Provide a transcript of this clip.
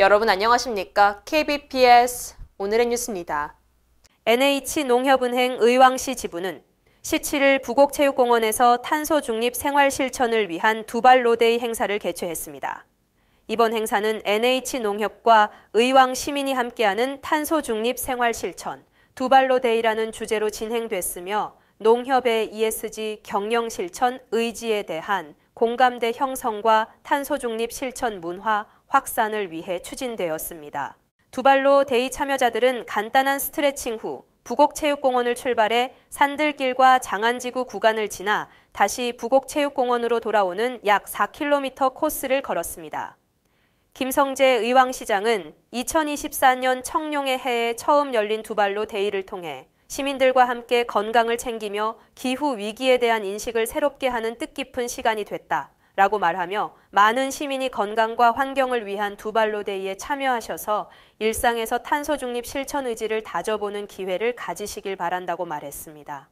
여러분 안녕하십니까? KBPS 오늘의 뉴스입니다. NH농협은행 의왕시 지부는 17일 부곡체육공원에서 탄소 중립 생활 실천을 위한 두발로데이 행사를 개최했습니다. 이번 행사는 NH농협과 의왕 시민이 함께하는 탄소 중립 생활 실천 두발로데이라는 주제로 진행됐으며 농협의 ESG 경영 실천 의지에 대한 공감대 형성과 탄소 중립 실천 문화 확산을 위해 추진되었습니다. 두 발로 대의 참여자들은 간단한 스트레칭 후 부곡체육공원을 출발해 산들길과 장안지구 구간을 지나 다시 부곡체육공원으로 돌아오는 약 4km 코스를 걸었습니다. 김성재 의왕시장은 2024년 청룡의 해에 처음 열린 두발로 대의를 통해 시민들과 함께 건강을 챙기며 기후 위기에 대한 인식을 새롭게 하는 뜻깊은 시간이 됐다. 라고 말하며 많은 시민이 건강과 환경을 위한 두 발로 데이에 참여하셔서 일상에서 탄소 중립 실천 의지를 다져보는 기회를 가지시길 바란다고 말했습니다.